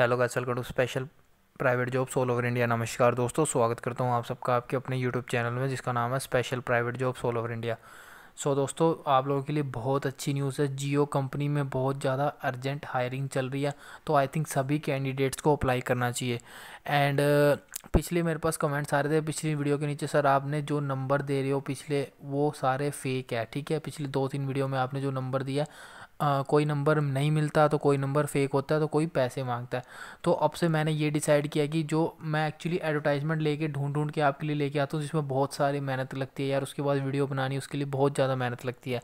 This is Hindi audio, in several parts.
hello guys welcome to special private jobs all over India नमस्कार दोस्तों स्वागत करता हूँ आप सबका आपके अपने यूट्यूब चैनल में जिसका नाम है special private jobs all over India so दोस्तों आप लोगों के लिए बहुत अच्छी न्यूज़ है जियो कंपनी में बहुत ज़्यादा अर्जेंट हायरिंग चल रही है तो आई थिंक सभी कैंडिडेट्स को अप्लाई करना चाहिए एंड पिछले मेरे पास कमेंट्स आ रहे थे पिछली वीडियो के नीचे सर आपने जो नंबर दे रहे हो पिछले वो सारे फेक है ठीक है पिछले दो तीन वीडियो में आपने जो नंबर दिया आ, कोई नंबर नहीं मिलता तो कोई नंबर फेक होता है तो कोई पैसे मांगता है तो अब से मैंने ये डिसाइड किया कि जो मैं एक्चुअली एडवर्टाइजमेंट लेके ढूंढ ढूंढ के आपके लिए लेके आता हूँ जिसमें बहुत सारी मेहनत लगती है यार उसके बाद वीडियो बनानी उसके लिए बहुत ज़्यादा मेहनत लगती है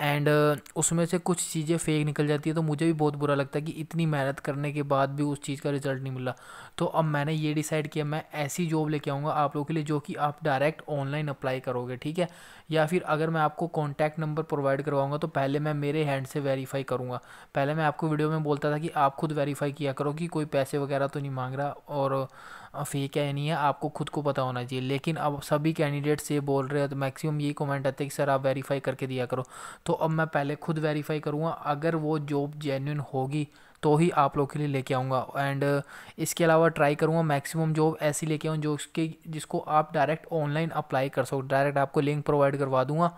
एंड uh, उसमें से कुछ चीज़ें फेक निकल जाती है तो मुझे भी बहुत बुरा लगता है कि इतनी मेहनत करने के बाद भी उस चीज़ का रिजल्ट नहीं मिला तो अब मैंने ये डिसाइड किया मैं ऐसी जॉब लेके आऊँगा आप लोगों के लिए जो कि आप डायरेक्ट ऑनलाइन अप्लाई करोगे ठीक है या फिर अगर मैं आपको कॉन्टैक्ट नंबर प्रोवाइड करवाऊँगा तो पहले मैं मेरे हैंड से वेरीफाई करूँगा पहले मैं आपको वीडियो में बोलता था कि आप खुद वेरीफाई किया करो कि कोई पैसे वगैरह तो नहीं मांग रहा और फेक है नहीं है आपको खुद को पता होना चाहिए लेकिन अब सभी कैंडिडेट्स ये बोल रहे हैं तो मैक्सिमम यही कमेंट आते हैं कि सर आप वेरीफाई करके दिया करो तो अब मैं पहले खुद वेरीफाई करूँगा अगर वो जॉब जेन्यून होगी तो ही आप लोग के लिए लेके आऊँगा एंड इसके अलावा ट्राई करूँगा मैक्सिमम जॉब ऐसी लेके आऊँ जो उसके जिसको आप डायरेक्ट ऑनलाइन अप्लाई कर सको डायरेक्ट आपको लिंक प्रोवाइड करवा दूँगा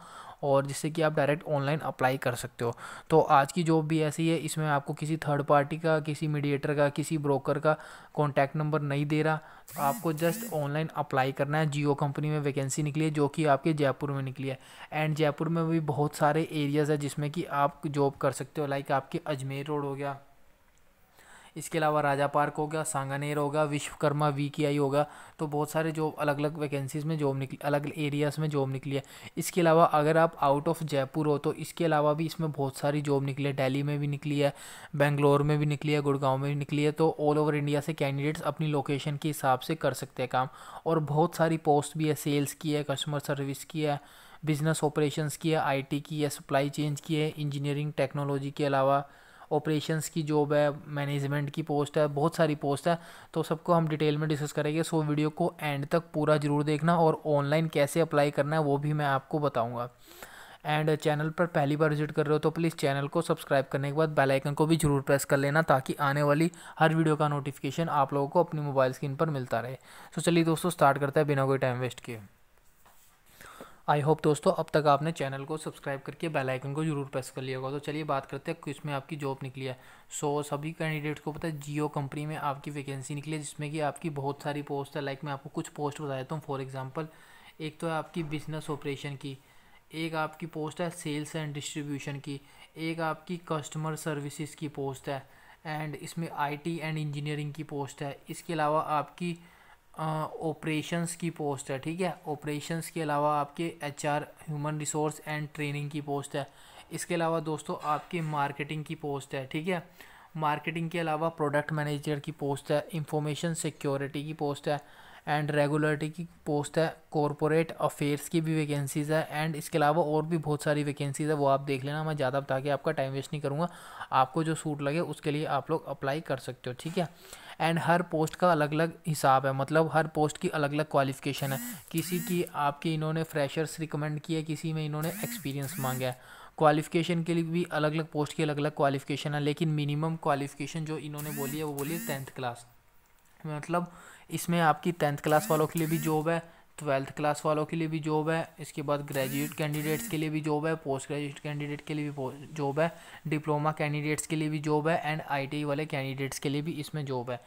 और जिससे कि आप डायरेक्ट ऑनलाइन अप्लाई कर सकते हो तो आज की जॉब भी ऐसी है इसमें आपको किसी थर्ड पार्टी का किसी मीडिएटर का किसी ब्रोकर का कॉन्टैक्ट नंबर नहीं दे रहा आपको जस्ट ऑनलाइन अप्लाई करना है जियो कंपनी में वैकेंसी निकली है जो कि आपके जयपुर में निकली है एंड जयपुर में भी बहुत सारे एरियाज़ है जिसमें कि आप जॉब कर सकते हो लाइक आपके अजमेर रोड हो गया इसके अलावा राजा पार्क हो गया सांगानेर होगा विश्वकर्मा वी के आई होगा तो बहुत सारे जॉब अलग अलग वैकेंसीज़ में जॉब निकली अलग एरियाज़ में जॉब निकली है इसके अलावा अगर आप आउट ऑफ जयपुर हो तो इसके अलावा भी इसमें बहुत सारी जॉब निकली है डेली में भी निकली है बेंगलोर में भी निकली है गुड़गांव में भी निकली है तो ऑल ओवर इंडिया से कैंडिडेट्स अपनी लोकेशन के हिसाब से कर सकते हैं काम और बहुत सारी पोस्ट भी है सेल्स की है कस्टमर सर्विस की है बिज़नेस ऑपरेशंस की है आईटी की है सप्लाई चेंज की है इंजीनियरिंग टेक्नोलॉजी के अलावा ऑपरेशंस की जॉब है मैनेजमेंट की पोस्ट है बहुत सारी पोस्ट है तो सबको हम डिटेल में डिस्कस करेंगे सो वीडियो को एंड तक पूरा ज़रूर देखना और ऑनलाइन कैसे अप्लाई करना है वो भी मैं आपको बताऊँगा एंड चैनल पर पहली बार विजिट कर रहे हो तो प्लीज़ चैनल को सब्सक्राइब करने के बाद बेल आइकन को भी जरूर प्रेस कर लेना ताकि आने वाली हर वीडियो का नोटिफिकेशन आप लोगों को अपनी मोबाइल स्क्रीन पर मिलता रहे तो so, चलिए दोस्तों स्टार्ट करते हैं बिना कोई टाइम वेस्ट किए आई होप दोस्तों अब तक आपने चैनल को सब्सक्राइब करके बेल आइकन को जरूर प्रेस कर लिया होगा तो चलिए बात करते हैं किसमें आपकी जॉब निकली है सो so, सभी कैंडिडेट्स को पता है जियो कंपनी में आपकी वैकेंसी निकली है जिसमें कि आपकी बहुत सारी पोस्ट है लाइक मैं आपको कुछ पोस्ट बता देता हूँ फॉर एग्जाम्पल एक तो है आपकी बिजनेस ऑपरेशन की एक आपकी पोस्ट है सेल्स एंड डिस्ट्रीब्यूशन की एक आपकी कस्टमर सर्विसज़ की पोस्ट है एंड इसमें आई एंड इंजीनियरिंग की पोस्ट है इसके अलावा आपकी ऑपरेशंस की पोस्ट है ठीक है ऑपरेशंस के अलावा आपके HR human resource and training की पोस्ट है इसके अलावा दोस्तों आपकी मार्केटिंग की पोस्ट है ठीक है मार्केटिंग के अलावा प्रोडक्ट मैनेजर की पोस्ट है इंफॉर्मेशन सिक्योरिटी की पोस्ट है एंड रेगुलरिटी की पोस्ट है कॉरपोरेट अफेयर्स की भी वैकेंसीज़ है एंड इसके अलावा और भी बहुत सारी वैकेंसीज़ है वो आप देख लेना मैं ज़्यादा बता के आपका टाइम वेस्ट नहीं करूँगा आपको जो सूट लगे उसके लिए आप लोग अप्लाई कर सकते हो ठीक है एंड हर पोस्ट का अलग अलग हिसाब है मतलब हर पोस्ट की अलग अलग क्वालिफिकेशन है किसी की आपके इन्होंने फ्रेशर्स रिकमेंड किया किसी में इन्होंने एक्सपीरियंस मांगा है क्वालिफिकेशन के लिए भी अलग अलग पोस्ट की अलग अलग क्वालिफिकेशन है लेकिन मिनिमम क्वालिफिकेशन जो इन्होंने बोली है वो बोली है टेंथ क्लास मतलब इसमें आपकी टेंथ क्लास वालों के लिए भी जॉब है ट्वेल्थ क्लास वालों के लिए भी जॉब है इसके बाद ग्रेजुएट कैंडिडेट्स के लिए भी जॉब है पोस्ट ग्रेजुएट कैंडिडेट के लिए भी जॉब है डिप्लोमा कैंडिडेट्स के लिए भी जॉब है एंड आईटीआई वाले कैंडिडेट्स के लिए भी इसमें जॉब है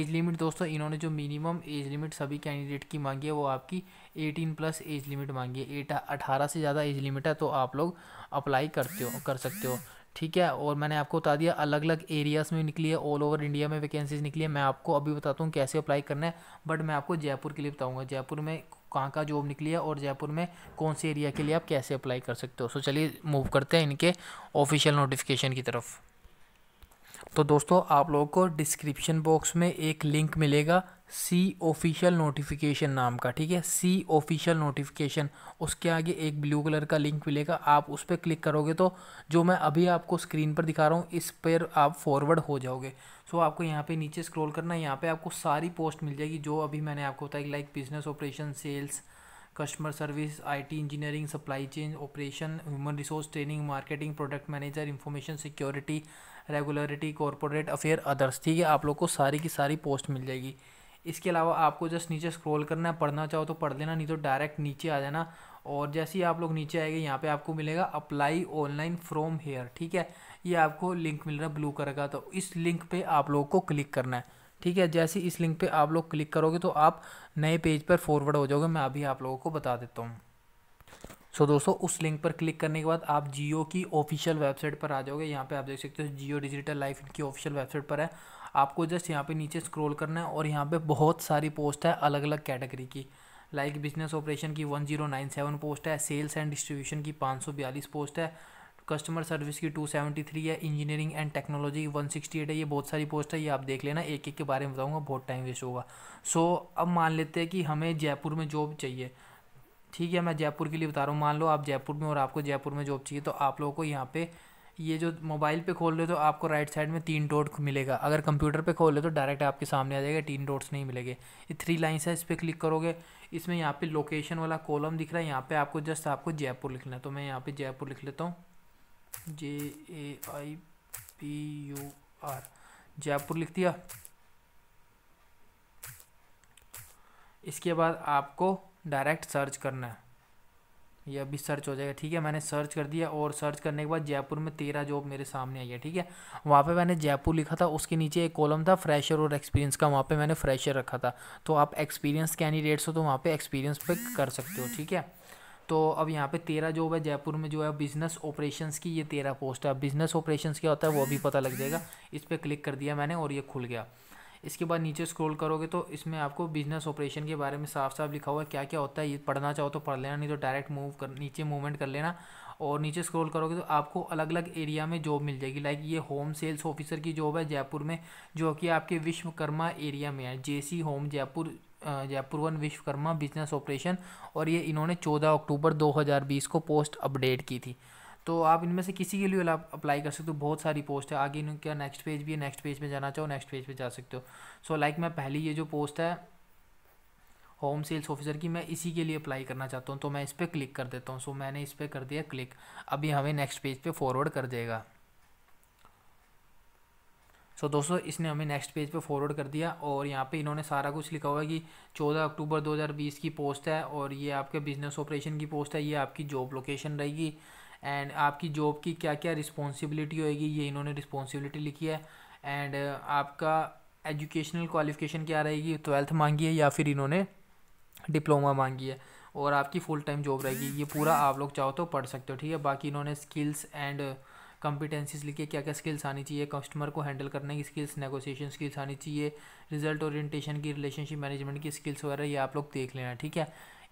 एज लिमिट दोस्तों इन्होंने जो मिनिमम एज लिमिट सभी कैंडिडेट की मांगी है वो आपकी एटीन प्लस एज लिमिट मांगी है एट अठारह से ज़्यादा एज लिमिट है तो आप लोग अप्लाई करते हो कर सकते हो ठीक है और मैंने आपको बता दिया अलग अलग एरियाज़ में निकली है ऑल ओवर इंडिया में वैकेंसीज निकली है मैं आपको अभी बताता हूँ कैसे अप्लाई करना है बट मैं आपको जयपुर के लिए बताऊँगा जयपुर में कहाँ का जॉब निकली है और जयपुर में कौन से एरिया के लिए आप कैसे अप्लाई कर सकते हो सो चलिए मूव करते हैं इनके ऑफिशियल नोटिफिकेशन की तरफ तो दोस्तों आप लोगों को डिस्क्रिप्शन बॉक्स में एक लिंक मिलेगा सी ऑफिशियल नोटिफिकेशन नाम का ठीक है सी ऑफिशियल नोटिफिकेशन उसके आगे एक ब्लू कलर का लिंक मिलेगा आप उस पर क्लिक करोगे तो जो मैं अभी आपको स्क्रीन पर दिखा रहा हूँ इस पर आप फॉरवर्ड हो जाओगे सो so, आपको यहाँ पे नीचे स्क्रॉल करना है यहाँ पे आपको सारी पोस्ट मिल जाएगी जो अभी मैंने आपको बताया like business operation sales customer service IT engineering supply chain operation human resource training marketing product manager information security regularity corporate affair others ठीक है आप लोग को सारी की सारी पोस्ट मिल जाएगी इसके अलावा आपको जस्ट नीचे स्क्रॉल करना है पढ़ना चाहो तो पढ़ लेना नहीं तो डायरेक्ट नीचे आ जाना और जैसे ही आप लोग नीचे आएंगे यहाँ पे आपको मिलेगा अप्लाई ऑनलाइन फ्रॉम हेयर ठीक है ये आपको लिंक मिल रहा है ब्लू कलर का तो इस लिंक पे आप लोगों को क्लिक करना है ठीक है जैसे इस लिंक पे आप लोग क्लिक करोगे तो आप नए पेज पर फॉरवर्ड हो जाओगे मैं अभी आप लोगों को बता देता हूँ सो so, दोस्तों उस लिंक पर क्लिक करने के बाद आप जियो की ऑफिशियल वेबसाइट पर आ जाओगे यहाँ पे आप देख सकते हो जियो डिजिटल लाइफ इनकी ऑफिशियल वेबसाइट पर है आपको जस्ट यहाँ पे नीचे स्क्रॉल करना है और यहाँ पे बहुत सारी पोस्ट है अलग अलग कैटेगरी की लाइक बिजनेस ऑपरेशन की one zero nine seven post है सेल्स एंड डिस्ट्रीब्यूशन की पाँच सौ बयालीस पोस्ट है कस्टमर सर्विस की टू सेवेंटी थ्री है इंजीनियरिंग एंड टेक्नोलॉजी की वन सिक्सटी एट है ये बहुत सारी पोस्ट है ये आप देख लेना एक एक के बारे में बताऊँगा बहुत टाइम वेस्ट होगा सो so, अब मान लेते हैं कि हमें जयपुर में जॉब चाहिए ठीक है मैं जयपुर के लिए बता रहा हूँ मान लो आप जयपुर में और आपको जयपुर में जॉब चाहिए तो आप लोगों को यहाँ पे ये जो मोबाइल पे खोल रहे हो तो आपको राइट साइड में तीन डॉट मिलेगा अगर कंप्यूटर पे खोल रहे हो तो डायरेक्ट आपके सामने आ जाएगा तीन डॉट्स नहीं मिलेंगे ये थ्री लाइन्स है इस पर क्लिक करोगे इसमें यहाँ पे लोकेशन वाला कॉलम दिख रहा है यहाँ पे आपको जस्ट आपको जयपुर लिखना है तो मैं यहाँ पे जयपुर लिख लेता हूँ J A I P U R Jaipur लिख दिया इसके बाद आपको डायरेक्ट सर्च करना है ये अभी सर्च हो जाएगा ठीक है मैंने सर्च कर दिया और सर्च करने के बाद जयपुर में तेरह जॉब मेरे सामने आई है ठीक है वहाँ पे मैंने जयपुर लिखा था उसके नीचे एक कॉलम था फ्रेशर और एक्सपीरियंस का वहाँ पे मैंने फ्रेशर रखा था तो आप एक्सपीरियंस कैंडिडेट्स हो तो वहाँ पे एक्सपीरियंस पे कर सकते हो ठीक है तो अब यहाँ पे तेरह जॉब है जयपुर में जो है बिज़नेस ऑपरेशंस की ये तेरह पोस्ट है बिज़नेस ऑपरेशंस क्या होता है वो भी पता लग जाएगा इस पर क्लिक कर दिया मैंने और ये खुल गया इसके बाद नीचे स्क्रॉल करोगे तो इसमें आपको बिजनेस ऑपरेशन के बारे में साफ साफ लिखा हुआ है क्या क्या होता है ये पढ़ना चाहो तो पढ़ लेना नहीं तो डायरेक्ट मूव कर नीचे मूवमेंट कर लेना और नीचे स्क्रॉल करोगे तो आपको अलग अलग एरिया में जॉब मिल जाएगी लाइक ये होम सेल्स ऑफिसर की जॉब है जयपुर में जो कि आपके विश्वकर्मा एरिया में है J home Jaipur Jaipur one Vishwakarma business operation और ये इन्होंने चौदह अक्टूबर दो को पोस्ट अपडेट की थी तो आप इनमें से किसी के लिए अप्लाई कर सकते हो बहुत सारी पोस्ट है आगे इनके नेक्स्ट पेज भी है नेक्स्ट पेज पे जाना चाहो नेक्स्ट पेज पे जा सकते हो सो so, लाइक like मैं पहली ये जो पोस्ट है होम सेल्स ऑफिसर की मैं इसी के लिए अप्लाई करना चाहता हूँ तो मैं इस पर क्लिक कर देता हूँ सो so, मैंने इस पर कर दिया क्लिक अभी हमें नेक्स्ट पेज पर फॉरवर्ड कर देगा सो so, दोस्तों इसने हमें नेक्स्ट पेज पे फॉरवर्ड कर दिया और यहाँ पे इन्होंने सारा कुछ लिखा हुआ है कि 14 अक्टूबर 2020 की पोस्ट है और ये आपके बिजनेस ऑपरेशन की पोस्ट है ये आपकी जॉब लोकेशन रहेगी एंड आपकी जॉब की क्या क्या रिस्पॉन्सिबिलिटी होएगी ये इन्होंने रिस्पॉन्सिबिलिटी लिखी है एंड uh, आपका एजुकेशनल क्वालिफिकेशन क्या रहेगी ट्वेल्थ मांगी है या फिर इन्होंने डिप्लोमा मांगी है और आपकी फुल टाइम जॉब रहेगी ये पूरा आप लोग चाहो तो पढ़ सकते हो ठीक है बाकी इन्होंने स्किल्स एंड कॉम्पिटेंसीज है क्या क्या स्किल्स आनी चाहिए कस्टमर को हैंडल करने की स्किल्स नेगोशिएशन स्किल्स आनी चाहिए रिजल्ट ओरिएंटेशन की रिलेशनशिप मैनेजमेंट की स्किल्स वगैरह ये आप लोग देख लेना ठीक है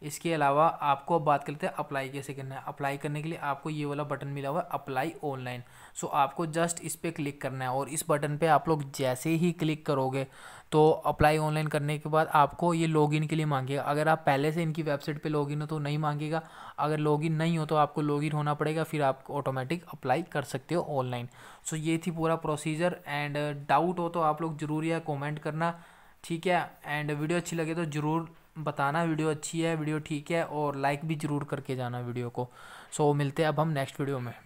इसके अलावा आपको अब बात करते हैं अप्लाई कैसे करना है अप्लाई करने के लिए आपको ये वाला बटन मिला हुआ है अप्लाई ऑनलाइन सो आपको जस्ट इस पर क्लिक करना है और इस बटन पे आप लोग जैसे ही क्लिक करोगे तो अप्लाई ऑनलाइन करने के बाद आपको ये लॉगिन के लिए मांगेगा अगर आप पहले से इनकी वेबसाइट पे लॉगिन हो तो नहीं मांगेगा अगर लॉगिन नहीं हो तो आपको लॉगिन होना पड़ेगा फिर आप ऑटोमेटिक अप्लाई कर सकते हो ऑनलाइन सो ये थी पूरा प्रोसीजर एंड डाउट हो तो आप लोग ज़रूर यह कॉमेंट करना ठीक है एंड वीडियो अच्छी लगे तो ज़रूर बताना वीडियो अच्छी है वीडियो ठीक है और लाइक भी ज़रूर करके जाना वीडियो को सो मिलते हैं अब हम नेक्स्ट वीडियो में